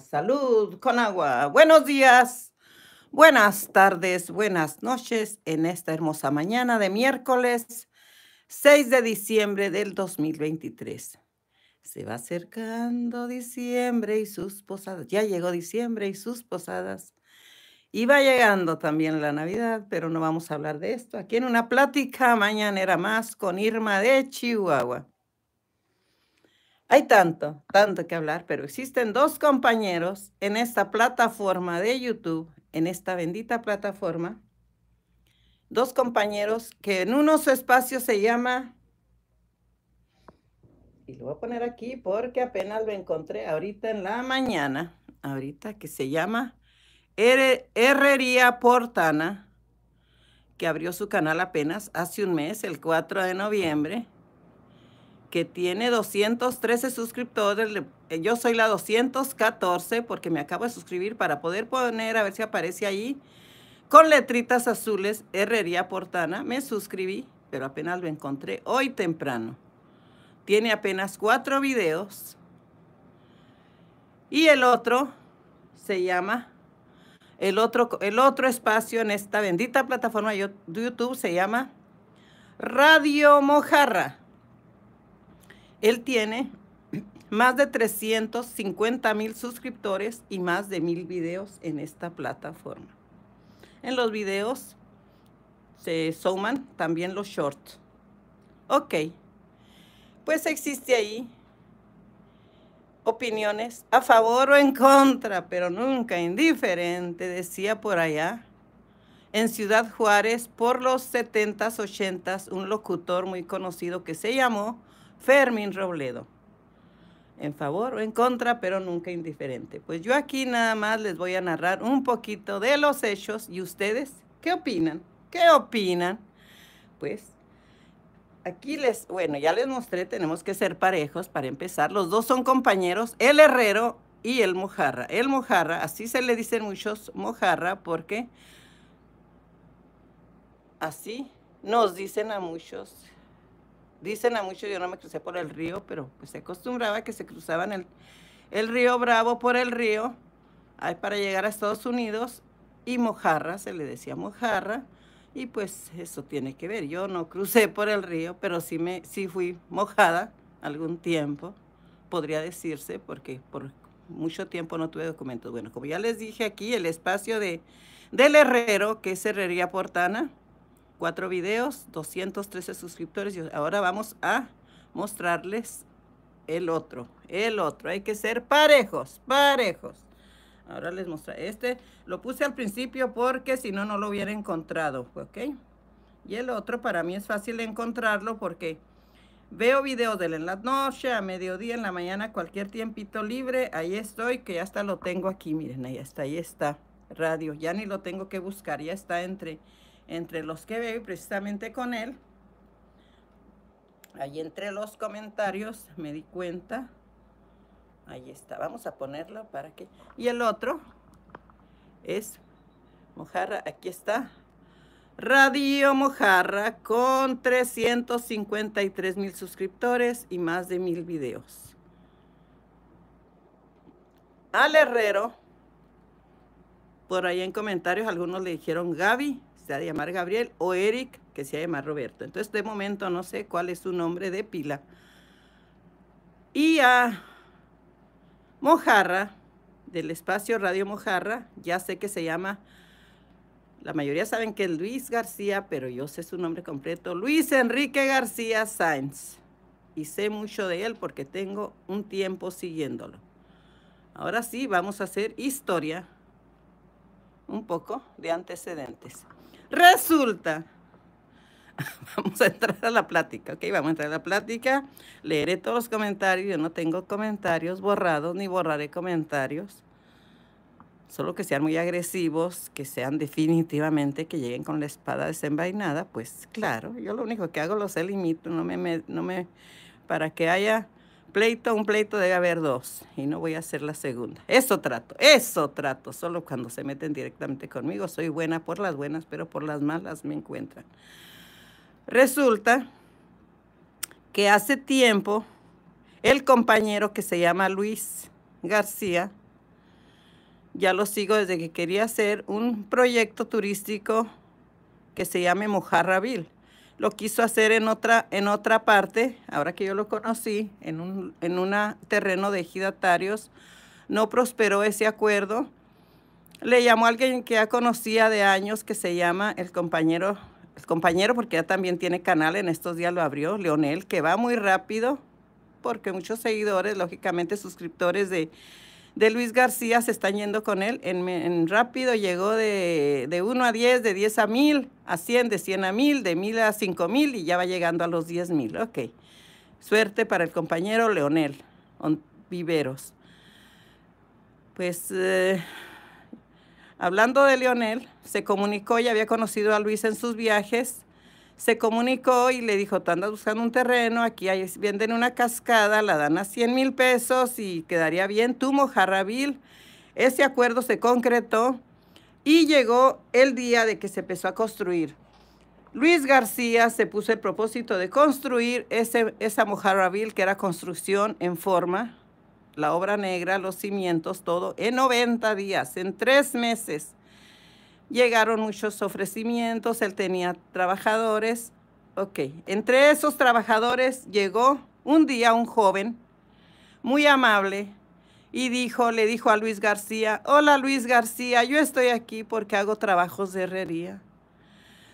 salud con agua. Buenos días, buenas tardes, buenas noches en esta hermosa mañana de miércoles 6 de diciembre del 2023. Se va acercando diciembre y sus posadas. Ya llegó diciembre y sus posadas. Y va llegando también la Navidad, pero no vamos a hablar de esto. Aquí en una plática mañanera más con Irma de Chihuahua. Hay tanto, tanto que hablar, pero existen dos compañeros en esta plataforma de YouTube, en esta bendita plataforma, dos compañeros que en uno su espacio se llama, y lo voy a poner aquí porque apenas lo encontré ahorita en la mañana, ahorita que se llama Herrería Portana, que abrió su canal apenas hace un mes, el 4 de noviembre que tiene 213 suscriptores. Eh, yo soy la 214 porque me acabo de suscribir para poder poner, a ver si aparece ahí, con letritas azules, Herrería Portana. Me suscribí, pero apenas lo encontré hoy temprano. Tiene apenas cuatro videos. Y el otro se llama, el otro, el otro espacio en esta bendita plataforma de YouTube se llama Radio Mojarra. Él tiene más de 350 mil suscriptores y más de mil videos en esta plataforma. En los videos se suman también los shorts. Ok, pues existe ahí opiniones a favor o en contra, pero nunca indiferente, decía por allá. En Ciudad Juárez, por los 70s, 80s, un locutor muy conocido que se llamó Fermín Robledo. En favor o en contra, pero nunca indiferente. Pues yo aquí nada más les voy a narrar un poquito de los hechos y ustedes, ¿qué opinan? ¿Qué opinan? Pues aquí les, bueno, ya les mostré, tenemos que ser parejos para empezar. Los dos son compañeros, el herrero y el mojarra. El mojarra, así se le dicen muchos mojarra porque así nos dicen a muchos Dicen a muchos, yo no me crucé por el río, pero pues se acostumbraba que se cruzaban el, río Bravo por el río para llegar a Estados Unidos y mojarra, se le decía mojarra, y pues eso tiene que ver. Yo no crucé por el río, pero sí, me, sí fui mojada algún tiempo, podría decirse, porque por mucho tiempo no tuve documentos. Bueno, como ya les dije aquí, el espacio de, del herrero, que es Herrería Portana, cuatro videos, 213 suscriptores. Y ahora vamos a mostrarles el otro, el otro. Hay que ser parejos, parejos. Ahora les mostré. Este lo puse al principio porque si no, no lo hubiera encontrado, ¿ok? Y el otro para mí es fácil encontrarlo porque veo videos de él en la noche, a mediodía, en la mañana, cualquier tiempito libre. Ahí estoy, que ya hasta lo tengo aquí. Miren, ahí está, ahí está. Radio, ya ni lo tengo que buscar, ya está entre entre los que veo y precisamente con él, ahí entre los comentarios me di cuenta, ahí está, vamos a ponerlo para que, y el otro es Mojarra, aquí está, Radio Mojarra con 353 mil suscriptores y más de mil videos. Al Herrero, por ahí en comentarios algunos le dijeron Gaby, se ha de llamar Gabriel, o Eric, que se ha de llamar Roberto. Entonces, de momento no sé cuál es su nombre de pila. Y a Mojarra, del espacio Radio Mojarra, ya sé que se llama, la mayoría saben que es Luis García, pero yo sé su nombre completo, Luis Enrique García Sáenz. Y sé mucho de él porque tengo un tiempo siguiéndolo. Ahora sí, vamos a hacer historia un poco de antecedentes. Resulta, vamos a entrar a la plática, ¿ok? Vamos a entrar a la plática, leeré todos los comentarios, yo no tengo comentarios borrados ni borraré comentarios, solo que sean muy agresivos, que sean definitivamente, que lleguen con la espada desenvainada, pues claro, yo lo único que hago los elimito, no me, me no me, para que haya pleito, un pleito debe haber dos y no voy a hacer la segunda. Eso trato, eso trato. Solo cuando se meten directamente conmigo, soy buena por las buenas, pero por las malas me encuentran. Resulta que hace tiempo el compañero que se llama Luis García, ya lo sigo desde que quería hacer un proyecto turístico que se llame Mojarra lo quiso hacer en otra, en otra parte, ahora que yo lo conocí, en un en una terreno de ejidatarios. No prosperó ese acuerdo. Le llamó alguien que ya conocía de años, que se llama el compañero, el compañero porque ya también tiene canal, en estos días lo abrió, Leonel, que va muy rápido, porque muchos seguidores, lógicamente suscriptores de, de Luis García se están yendo con él. En, rápido llegó de, de 1 a 10, de 10 a 1000, a 100, de 100 a 1000, de 1000 a 5000 y ya va llegando a los 10000. Ok. Suerte para el compañero Leonel Viveros. Pues eh, hablando de Leonel, se comunicó y había conocido a Luis en sus viajes se comunicó y le dijo, tú andas buscando un terreno, aquí hay, venden una cascada, la dan a 100 mil pesos y quedaría bien tu mojarrabil. Ese acuerdo se concretó y llegó el día de que se empezó a construir. Luis García se puso el propósito de construir ese, esa mojarrabil que era construcción en forma, la obra negra, los cimientos, todo, en 90 días, en tres meses. Llegaron muchos ofrecimientos, él tenía trabajadores. Ok, entre esos trabajadores llegó un día un joven muy amable y dijo, le dijo a Luis García, hola Luis García, yo estoy aquí porque hago trabajos de herrería.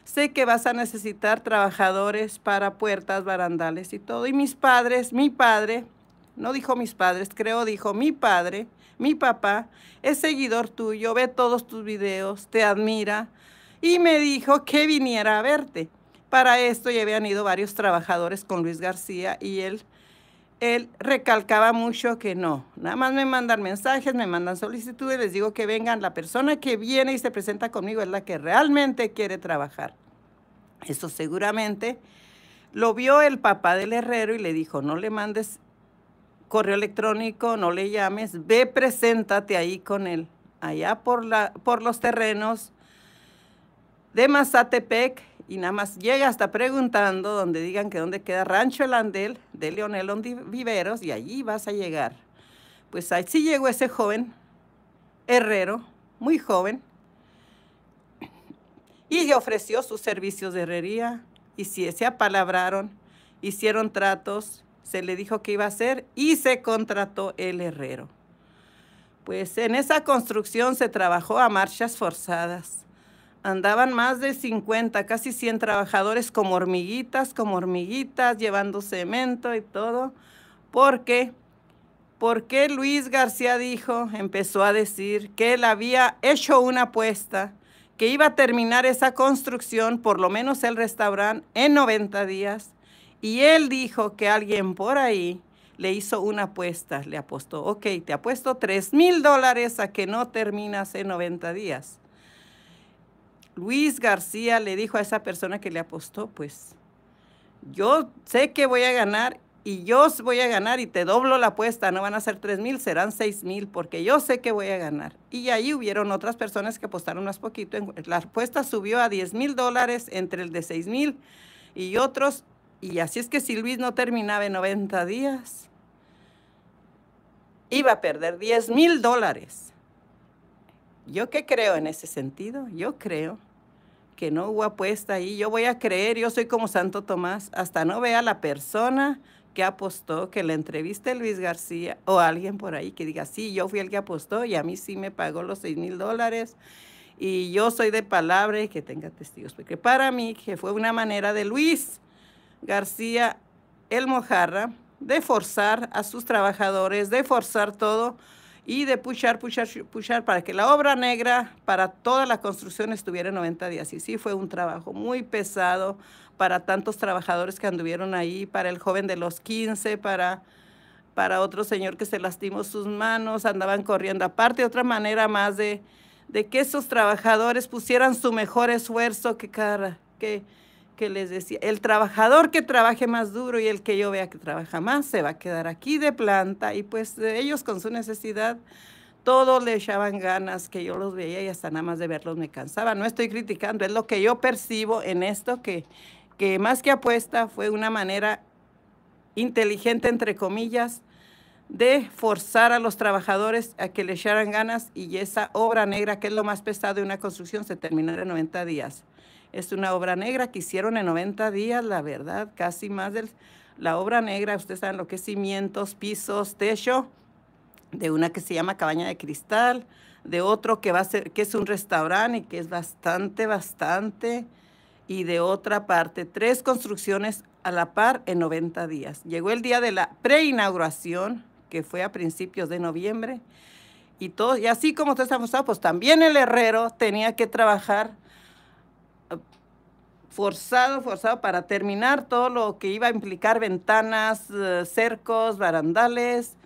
Sé que vas a necesitar trabajadores para puertas, barandales y todo. Y mis padres, mi padre, no dijo mis padres, creo dijo mi padre, mi papá, es seguidor tuyo, ve todos tus videos, te admira. Y me dijo que viniera a verte. Para esto ya habían ido varios trabajadores con Luis García y él, él recalcaba mucho que no. Nada más me mandan mensajes, me mandan solicitudes, les digo que vengan. La persona que viene y se presenta conmigo es la que realmente quiere trabajar. Eso seguramente lo vio el papá del herrero y le dijo, no le mandes correo electrónico, no le llames, ve, preséntate ahí con él, allá por, la, por los terrenos de Mazatepec y nada más llega hasta preguntando donde digan que dónde queda Rancho El Andel de Leonel Viveros y allí vas a llegar. Pues ahí sí llegó ese joven, herrero, muy joven, y le ofreció sus servicios de herrería y si se apalabraron, hicieron tratos se le dijo que iba a hacer y se contrató el herrero. Pues en esa construcción se trabajó a marchas forzadas. Andaban más de 50, casi 100 trabajadores como hormiguitas, como hormiguitas, llevando cemento y todo. ¿Por qué? Porque Luis García dijo, empezó a decir que él había hecho una apuesta que iba a terminar esa construcción, por lo menos el restaurante, en 90 días y él dijo que alguien por ahí le hizo una apuesta, le apostó, ok, te apuesto 3 mil dólares a que no terminas en 90 días. Luis García le dijo a esa persona que le apostó, pues, yo sé que voy a ganar y yo voy a ganar y te doblo la apuesta, no van a ser 3 mil, serán 6 mil, porque yo sé que voy a ganar. Y ahí hubieron otras personas que apostaron más poquito, la apuesta subió a 10 mil dólares entre el de 6 mil y otros y así es que si Luis no terminaba en 90 días, iba a perder 10 mil dólares. ¿Yo qué creo en ese sentido? Yo creo que no hubo apuesta ahí. Yo voy a creer, yo soy como Santo Tomás, hasta no vea la persona que apostó, que le entreviste Luis García o alguien por ahí que diga, sí, yo fui el que apostó y a mí sí me pagó los 6 mil dólares y yo soy de palabra y que tenga testigos. Porque para mí que fue una manera de Luis García El Mojarra de forzar a sus trabajadores, de forzar todo y de puchar, puchar, puchar para que la obra negra para toda la construcción estuviera en 90 días. Y sí, fue un trabajo muy pesado para tantos trabajadores que anduvieron ahí, para el joven de los 15, para, para otro señor que se lastimó sus manos, andaban corriendo. Aparte, otra manera más de, de que esos trabajadores pusieran su mejor esfuerzo, que cara, que que les decía, el trabajador que trabaje más duro y el que yo vea que trabaja más se va a quedar aquí de planta y pues eh, ellos con su necesidad todos le echaban ganas que yo los veía y hasta nada más de verlos me cansaba. No estoy criticando, es lo que yo percibo en esto que, que más que apuesta fue una manera inteligente, entre comillas, de forzar a los trabajadores a que le echaran ganas y esa obra negra, que es lo más pesado de una construcción, se terminara en 90 días. Es una obra negra que hicieron en 90 días, la verdad, casi más de La obra negra, ustedes saben lo que es cimientos, pisos, techo, de una que se llama Cabaña de Cristal, de otro que va a ser, que es un restaurante y que es bastante, bastante, y de otra parte, tres construcciones a la par en 90 días. Llegó el día de la preinauguración, que fue a principios de noviembre, y y así como ustedes han mostrado, pues también el herrero tenía que trabajar forzado, forzado para terminar todo lo que iba a implicar ventanas, eh, cercos, barandales.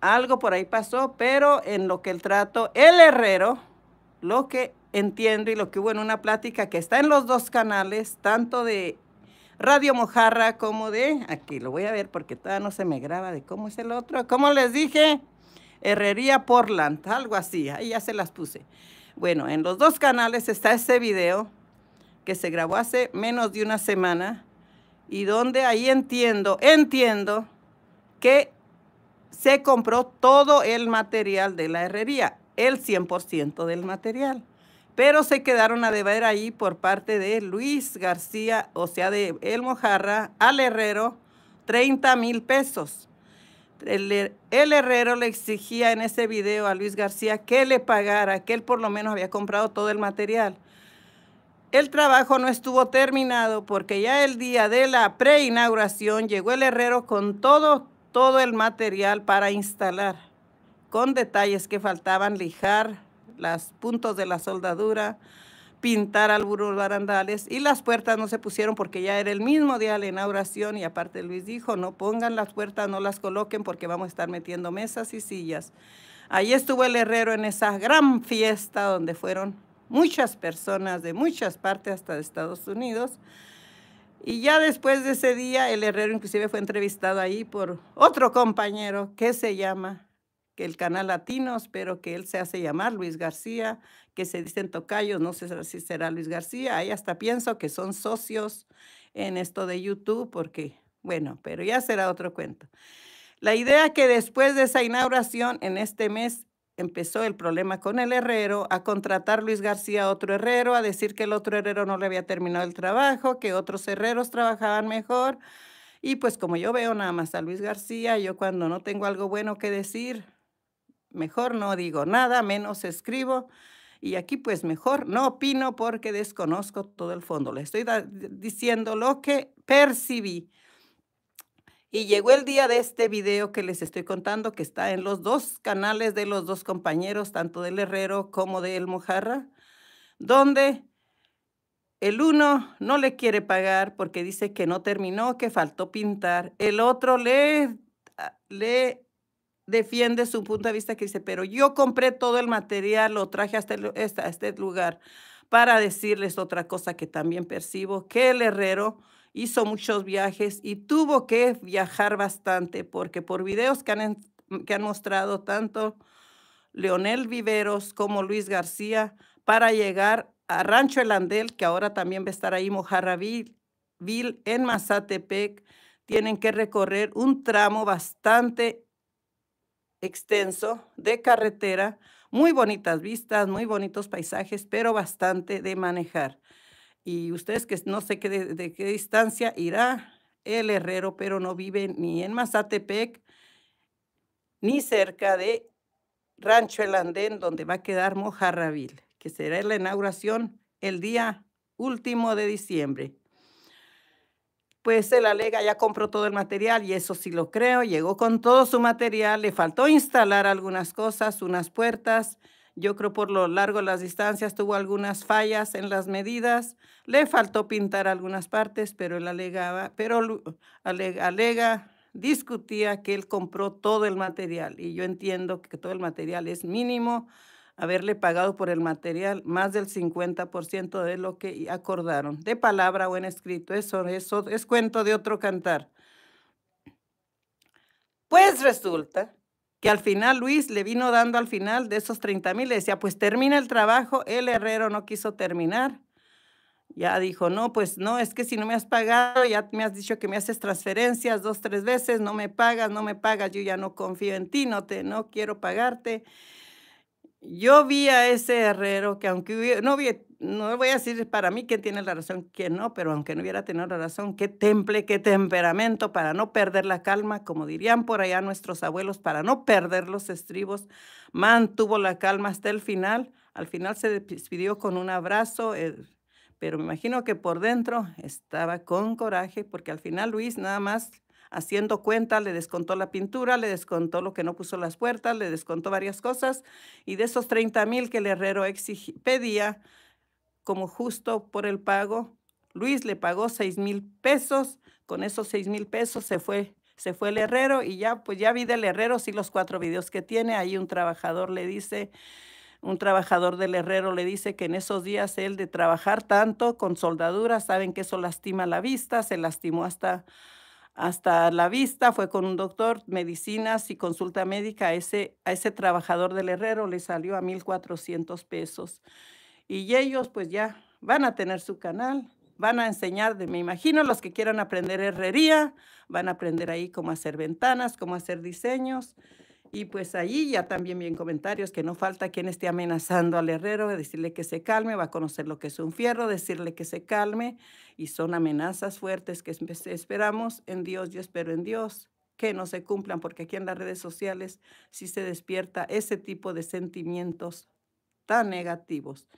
Algo por ahí pasó, pero en lo que el trato, el herrero, lo que entiendo y lo que hubo en una plática que está en los dos canales, tanto de Radio Mojarra como de, aquí lo voy a ver porque todavía no se me graba de cómo es el otro, como les dije, Herrería Portland, algo así, ahí ya se las puse. Bueno, en los dos canales está ese video que se grabó hace menos de una semana y donde ahí entiendo, entiendo que se compró todo el material de la herrería, el 100% del material. Pero se quedaron a deber ahí por parte de Luis García, o sea, de El Mojarra, al herrero, 30 mil pesos. El, el, herrero le exigía en ese video a Luis García que le pagara, que él por lo menos había comprado todo el material. El trabajo no estuvo terminado porque ya el día de la preinauguración llegó el herrero con todo, todo el material para instalar, con detalles que faltaban lijar, los puntos de la soldadura, pintar algunos barandales y las puertas no se pusieron porque ya era el mismo día de la inauguración y aparte Luis dijo, no pongan las puertas, no las coloquen porque vamos a estar metiendo mesas y sillas. Ahí estuvo el herrero en esa gran fiesta donde fueron muchas personas de muchas partes, hasta de Estados Unidos. Y ya después de ese día, el herrero inclusive fue entrevistado ahí por otro compañero que se llama, que el canal Latinos, pero que él se hace llamar Luis García, que se dicen tocayos, no sé si será Luis García, ahí hasta pienso que son socios en esto de YouTube, porque, bueno, pero ya será otro cuento. La idea que después de esa inauguración, en este mes, empezó el problema con el herrero, a contratar Luis García a otro herrero, a decir que el otro herrero no le había terminado el trabajo, que otros herreros trabajaban mejor. Y pues como yo veo nada más a Luis García, yo cuando no tengo algo bueno que decir, mejor no digo nada, menos escribo. Y aquí pues mejor no opino porque desconozco todo el fondo. Le estoy diciendo lo que percibí. Y llegó el día de este video que les estoy contando, que está en los dos canales de los dos compañeros, tanto del Herrero como de el Mojarra, donde el uno no le quiere pagar porque dice que no terminó, que faltó pintar. El otro le, ah, le defiende su punto de vista que dice, pero yo compré todo el material, lo traje hasta, este lugar para decirles otra cosa que también percibo, que el Herrero hizo muchos viajes y tuvo que viajar bastante porque por videos mm, que han, mostrado tanto Leonel Viveros como Luis García para llegar a Rancho El Andel, que ahora también va a estar ahí Mojarraville en Mazatepec, tienen que recorrer un tramo bastante extenso de carretera, muy bonitas vistas, muy bonitos paisajes, pero bastante de manejar. Y ustedes que no sé qué de, qué distancia irá el herrero, pero no vive ni en Mazatepec, ni cerca de Rancho El Andén, donde va a quedar Mojarrabil, que será la inauguración el día último de diciembre. Pues el alega, ya compró todo el material y eso sí lo creo, llegó con todo su material, le faltó instalar algunas cosas, unas puertas, yo creo por lo largo de las distancias tuvo algunas fallas en las medidas, le faltó pintar algunas partes, pero él alegaba, pero alega, discutía que él compró todo el material y yo entiendo que todo el material es mínimo haberle pagado por el material más del 50% de lo que acordaron, de palabra o en escrito. eso es cuento de otro cantar. Pues resulta que al final Luis le vino dando al final de esos 30 mil, le decía, pues termina el trabajo, el herrero no quiso terminar. Ya dijo, no, pues no, es que si no me has pagado, ya me has dicho que me haces transferencias dos, tres veces, no me pagas, no me pagas, yo ya no confío en ti, no te, no quiero pagarte. Yo vi a ese herrero que aunque no, no voy a decir para mí que tiene la razón, que no, pero aunque no hubiera tenido la razón, qué temple, qué temperamento para no perder la calma, como dirían por allá nuestros abuelos, para no perder los estribos, mantuvo la calma hasta el final. Al final se despidió con un abrazo, eh, pero me imagino que por dentro estaba con coraje, porque al final Luis nada más haciendo cuenta, le descontó la pintura, le descontó lo que no puso las puertas, le descontó varias cosas, y de esos 30 mil que el herrero pedía como justo por el pago, Luis le pagó 6 mil pesos, con esos 6 mil pesos se fue se fue el herrero y ya, pues ya vi del herrero, sí, los cuatro videos que tiene. Ahí un trabajador le dice, un trabajador del herrero le dice que en esos días él de trabajar tanto con soldadura, saben que eso lastima la vista, se lastimó hasta hasta la vista, fue con un doctor, medicinas y consulta médica, a ese, a ese trabajador del herrero le salió a 1.400 pesos. Y ellos pues ya van a tener su canal, van a enseñar, de, me imagino, los que quieran aprender herrería, van a aprender ahí cómo hacer ventanas, cómo hacer diseños. Y pues ahí ya también bien comentarios, que no falta quien esté amenazando al herrero, decirle que se calme, va a conocer lo que es un fierro, decirle que se calme. Y son amenazas fuertes que esperamos en Dios, yo espero en Dios, que no se cumplan, porque aquí en las redes sociales sí se despierta ese tipo de sentimientos tan negativos.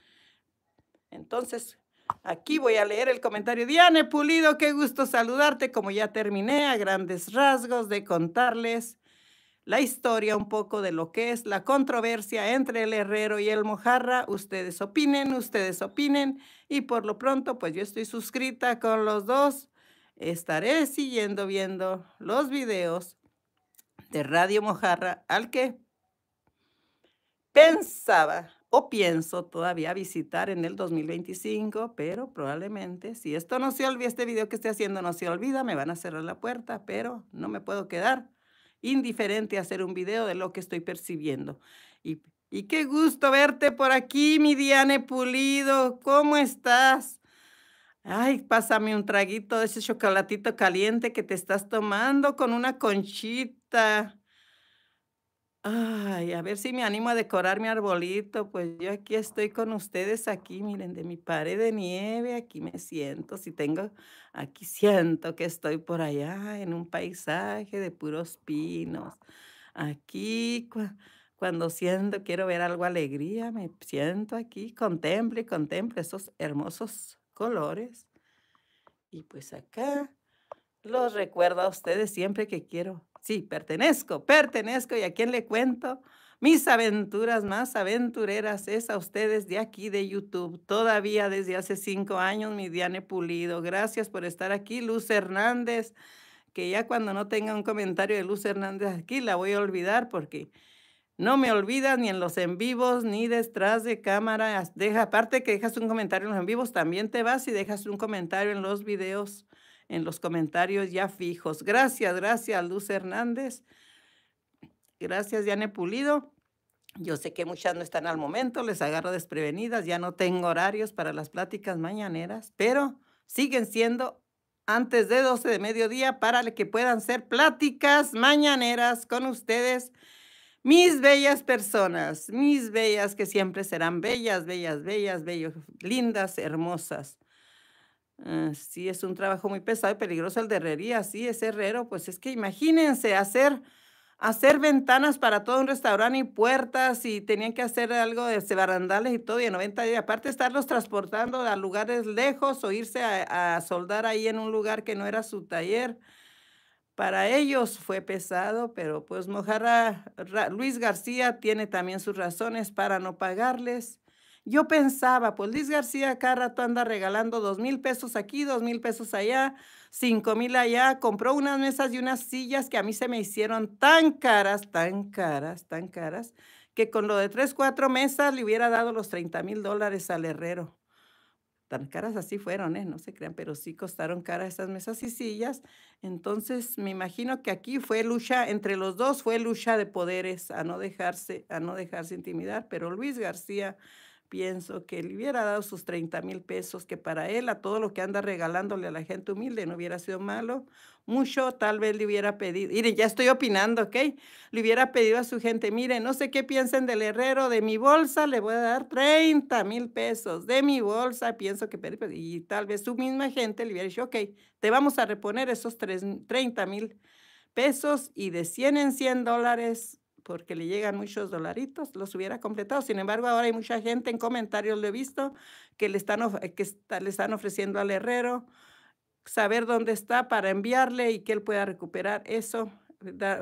Entonces, Aquí voy a leer el comentario. Diane Pulido, qué gusto saludarte. Como ya terminé a grandes rasgos de contarles la historia un poco de lo que es la controversia entre el herrero y el mojarra. Ustedes opinen, ustedes opinen y por lo pronto pues yo estoy suscrita con los dos. Estaré siguiendo viendo los videos de Radio Mojarra al que pensaba o pienso todavía visitar en el 2025, pero probablemente si esto no se olvida, este video que estoy haciendo no se olvida, me van a cerrar la puerta, pero no me puedo quedar indiferente a hacer un video de lo que estoy percibiendo. Y, y qué gusto verte por aquí, mi Diane Pulido. ¿Cómo estás? Ay, pásame un traguito de ese chocolatito caliente que te estás tomando con una conchita. Ay, a ver si me animo a decorar mi arbolito. Pues yo aquí estoy con ustedes, aquí, miren, de mi pared de nieve, aquí me siento. Si tengo, aquí siento que estoy por allá en un paisaje de puros pinos. Aquí, cuando siento, quiero ver algo alegría, me siento aquí, contemplo y contemplo esos hermosos colores. Y pues acá los recuerdo a ustedes siempre que quiero Sí, pertenezco, pertenezco. ¿Y a quién le cuento? Mis aventuras más aventureras es a ustedes de aquí de YouTube. Todavía desde hace cinco años, mi Diane Pulido. Gracias por estar aquí, Luz Hernández. Que ya cuando no tenga un comentario de Luz Hernández aquí, la voy a olvidar porque no me olvidas ni en los en vivos ni detrás de cámara. Deja, aparte que dejas un comentario en los en vivos, también te vas y dejas un comentario en los videos en los comentarios ya fijos. Gracias, gracias Luz Hernández. Gracias Diane Pulido. Yo sé que muchas no están al momento, les agarro desprevenidas, ya no tengo horarios para las pláticas mañaneras, pero siguen siendo antes de 12 de mediodía para que puedan ser pláticas mañaneras con ustedes, mis bellas personas, mis bellas que siempre serán bellas, bellas, bellas, bellas, lindas, hermosas. Ah, sí, es un trabajo muy pesado y peligroso el de herrería, sí, es herrero, pues es que imagínense hacer, hacer ventanas para todo un restaurante y puertas y tenían que hacer algo de este, barandales y todo y en 90 días, aparte estarlos transportando a lugares lejos o irse a, soldar ahí en un lugar que no era su taller. Para ellos fue pesado, pero pues Mojarra, Luis García tiene también sus razones para no pagarles. Yo pensaba, pues Luis García cada rato anda regalando dos mil pesos aquí, dos mil pesos allá, cinco mil allá. Compró unas mesas y unas sillas que a mí se me hicieron tan caras, tan caras, tan caras, que con lo de tres, cuatro mesas le hubiera dado los 30 mil dólares al herrero. Tan caras así fueron, ¿eh? No se crean, pero sí costaron caras esas mesas y sillas. Entonces, me imagino que aquí fue lucha entre los dos, fue lucha de poderes a no dejarse, a no dejarse intimidar. Pero Luis García pienso que le hubiera dado sus 30 mil pesos, que para él, a todo lo que anda regalándole a la gente humilde, no hubiera sido malo. Mucho tal vez le hubiera pedido, miren, ya estoy opinando, ¿ok? Le hubiera pedido a su gente, miren, no sé qué piensen del herrero, de mi bolsa le voy a dar 30 mil pesos, de mi bolsa pienso que, y tal vez su misma gente le hubiera dicho, ok, te vamos a reponer esos 30 mil pesos y de 100 en 100 dólares porque le llegan muchos dolaritos, los hubiera completado. Sin embargo, ahora hay mucha gente en comentarios, lo he visto, que le están, que le están ofreciendo al herrero saber dónde está para enviarle y que él pueda recuperar eso,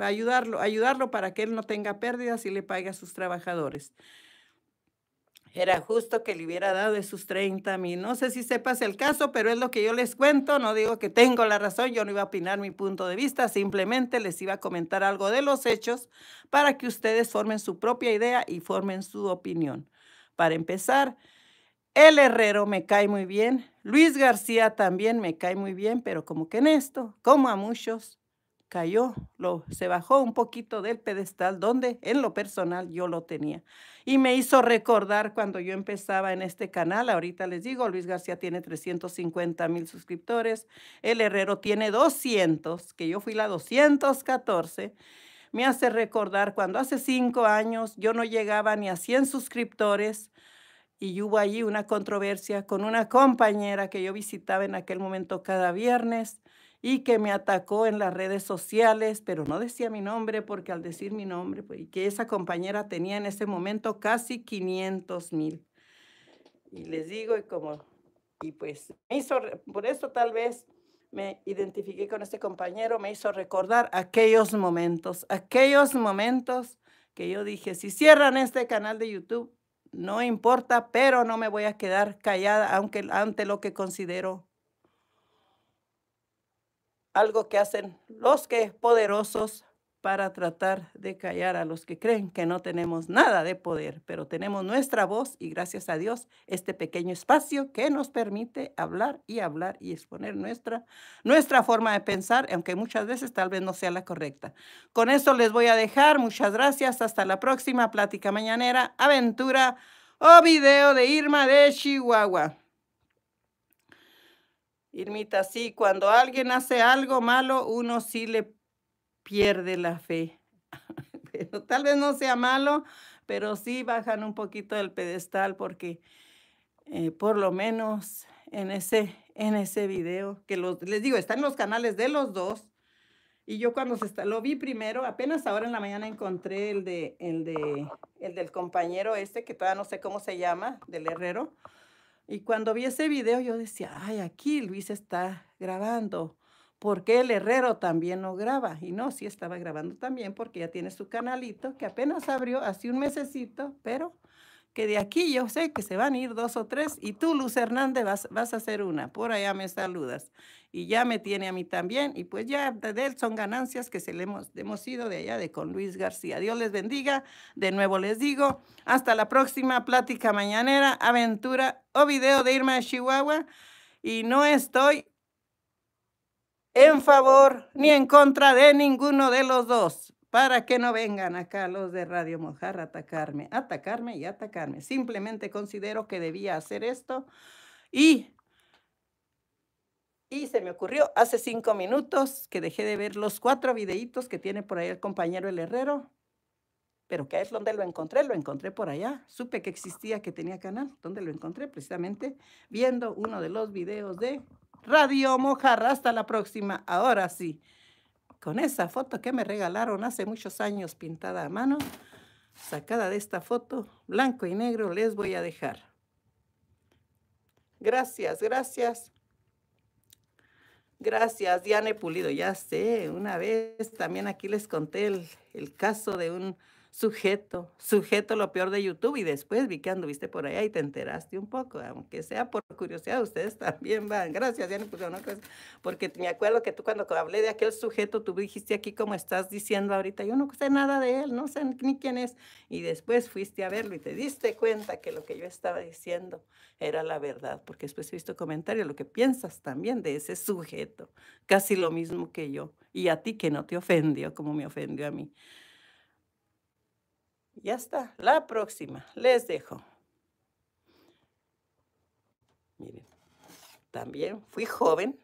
ayudarlo, ayudarlo para que él no tenga pérdidas y le pague a sus trabajadores. Era justo que le hubiera dado esos 30 mil. No sé si sepas el caso, pero es lo que yo les cuento. No digo que tengo la razón, yo no iba a opinar mi punto de vista, simplemente les iba a comentar algo de los hechos para que ustedes formen su propia idea y formen su opinión. Para empezar, el Herrero me cae muy bien, Luis García también me cae muy bien, pero como que en esto, como a muchos, cayó, lo, se bajó un poquito del pedestal donde en lo personal yo lo tenía. Y me hizo recordar cuando yo empezaba en este canal, ahorita les digo, Luis García tiene 350 mil suscriptores, El Herrero tiene 200, que yo fui la 214 me hace recordar cuando hace cinco años yo no llegaba ni a 100 suscriptores y hubo allí una controversia con una compañera que yo visitaba en aquel momento cada viernes y que me atacó en las redes sociales, pero no decía mi nombre porque al decir mi nombre, pues, que esa compañera tenía en ese momento casi 500 mil. Y les digo, y como, y pues hizo, por eso tal vez me identifiqué con este compañero, me hizo recordar aquellos momentos, aquellos momentos que yo dije, si cierran este canal de YouTube, no importa, pero no me voy a quedar callada aunque ante lo que considero algo que hacen los que poderosos para tratar de callar a los que creen que no tenemos nada de poder, pero tenemos nuestra voz y gracias a Dios este pequeño espacio que nos permite hablar y hablar y exponer nuestra, nuestra forma de pensar, aunque muchas veces tal vez no sea la correcta. Con eso les voy a dejar, muchas gracias, hasta la próxima plática mañanera, aventura o video de Irma de Chihuahua. Irmita, sí, cuando alguien hace algo malo, uno sí le pierde la fe. pero tal vez no sea malo, pero sí bajan un poquito del pedestal porque eh, por lo menos en ese, en ese video, que los, les digo, están los canales de los dos. Y yo cuando se está, lo vi primero, apenas ahora en la mañana encontré el, de, el, el del compañero este, que todavía no sé cómo se llama, del herrero. Y cuando vi ese video yo decía, ay, aquí Luis está grabando, ¿Por qué el herrero también no graba. Y no, sí estaba grabando también porque ya tiene su canalito que apenas abrió hace un mesecito, pero que de aquí yo sé que se van a ir dos o tres y tú, Luz Hernández, vas, vas a hacer una. Por allá me saludas. Y ya me tiene a mí también. Y pues ya de él son ganancias que se le hemos, hemos ido de allá de con Luis García. Dios les bendiga. De nuevo les digo, hasta la próxima plática mañanera, aventura o video de Irma de Chihuahua. Y no estoy en favor ni en contra de ninguno de los dos para que no vengan acá los de Radio Mojar a atacarme, atacarme y atacarme. Simplemente considero que debía hacer esto y, y se me ocurrió hace cinco minutos que dejé de ver los cuatro videitos que tiene por ahí el compañero El Herrero, pero que es donde lo encontré, lo encontré por allá, supe que existía, que tenía canal, donde lo encontré precisamente viendo uno de los videos de Radio mojar Hasta la próxima, ahora sí con esa foto que me regalaron hace muchos años pintada a mano, sacada de esta foto, blanco y negro, les voy a dejar. Gracias, gracias. Gracias, Diane Pulido. Ya sé, una vez también aquí les conté el, el caso de un sujeto, sujeto lo peor de YouTube y después vi que anduviste por allá y te enteraste un poco, aunque sea por curiosidad, ustedes también van. Gracias, ya pues, no porque me acuerdo que tú cuando hablé de aquel sujeto, tú dijiste aquí como estás diciendo ahorita, yo no sé nada de él, no sé ni quién es. Y después fuiste a verlo y te diste cuenta que lo que yo estaba diciendo era la verdad, porque después he visto comentarios, lo que piensas también de ese sujeto, casi lo mismo que yo, y a ti que no te ofendió como me ofendió a mí. Ya está. La próxima. Les dejo. Miren. También fui joven.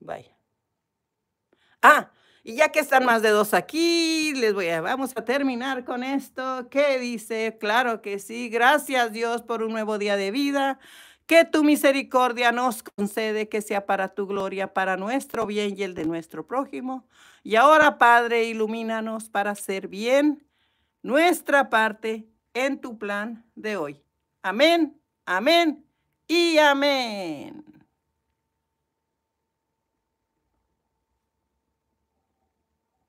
Vaya. Ah, y ya que están más de dos aquí, les voy a, vamos a terminar con esto. ¿Qué dice? Claro que sí. Gracias Dios por un nuevo día de vida que tu misericordia nos concede que sea para tu gloria, para nuestro bien y el de nuestro prójimo. Y ahora, Padre, ilumínanos para hacer bien nuestra parte en tu plan de hoy. Amén, amén y amén.